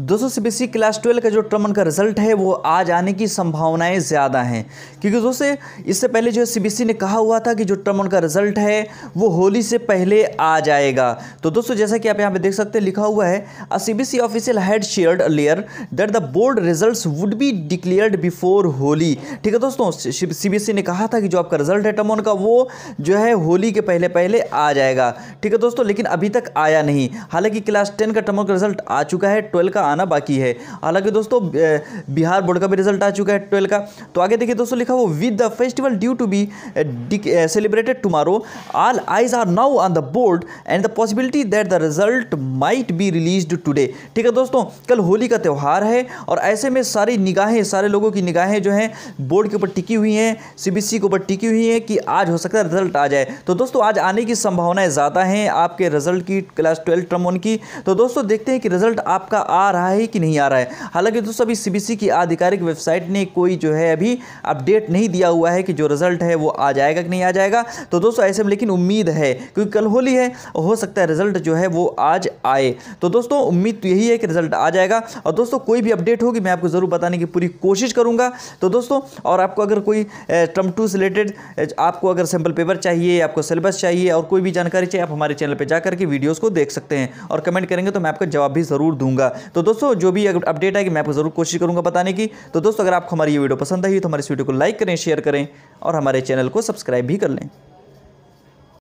दोस्तों CBSE class twelve का जो टर्म वन का रिजल्ट है वो आज आने की संभावनाएं ज़्यादा हैं क्योंकि दोस्तों इससे पहले जो सी ने कहा हुआ था कि जो टर्म वन का रिजल्ट है वो होली से पहले आ जाएगा तो दोस्तों जैसा कि आप यहाँ पे देख सकते हैं लिखा हुआ है a C B C official had shared earlier that the board result would be declared before Holi ठीक है दोस्तों सी ने कहा था कि जो आपका रिजल्ट है टर्म वन का वो जो है होली के पहले पहले आ जाएगा ठीक है दोस्तों लेकिन अभी तक आया नहीं हालांकि क्लास टेन का टर्म वन का रिजल्ट आ चुका है ट्वेल्व का आना बाकी है हालांकि दोस्तों बिहार बोर्ड का भी रिजल्ट आ चुका है ट्वेल्थ का तो आगे देखिए दोस्तों लिखा वो with the festival due to be celebrated tomorrow all eyes are now on the board and the possibility that the result might be release today ठीक है दोस्तों कल होली का त्यौहार है और ऐसे में सारी निगाहें सारे लोगों की निगाहें जो हैं बोर्ड के ऊपर टिकी हुई हैं सीबीएसई के ऊपर टिकी हुई हैं कि आज हो सकता है रिजल्ट आ जाए तो दोस्तों आज आने की संभावनाएं ज़्यादा हैं आपके रिजल्ट की क्लास ट्वेल्व ट्रम की तो दोस्तों देखते हैं कि रिजल्ट आपका आ रहा रहा है कि नहीं आ रहा है हालांकि दोस्तों अभी सीबीसी की आधिकारिक वेबसाइट ने कोई जो है अभी अपडेट नहीं दिया हुआ है कि जो रिजल्ट है वो आ जाएगा कि नहीं आ जाएगा तो दोस्तों ऐसे में लेकिन उम्मीद है क्योंकि कल होली है हो सकता है रिजल्ट जो है वो आज आए तो दोस्तों उम्मीद तो यही है कि रिजल्ट आ जाएगा और दोस्तों कोई भी अपडेट होगी मैं आपको ज़रूर बताने की पूरी कोशिश करूंगा तो दोस्तों और आपको अगर कोई टर्म टू से रिलेटेड आपको अगर सैंपल पेपर चाहिए आपको सिलेबस चाहिए और कोई भी जानकारी चाहिए आप हमारे चैनल पर जाकर के वीडियोज़ को देख सकते हैं और कमेंट करेंगे तो मैं आपका जवाब भी ज़रूर दूंगा तो दोस्तों जो भी अपडेट आएगी मैं आपको ज़रूर कोशिश करूँगा बताने की तो दोस्तों अगर आपको हमारी ये वीडियो पसंद आई तो, तो हमारे इस वीडियो को लाइक करें शेयर करें और हमारे चैनल को सब्सक्राइब भी कर लें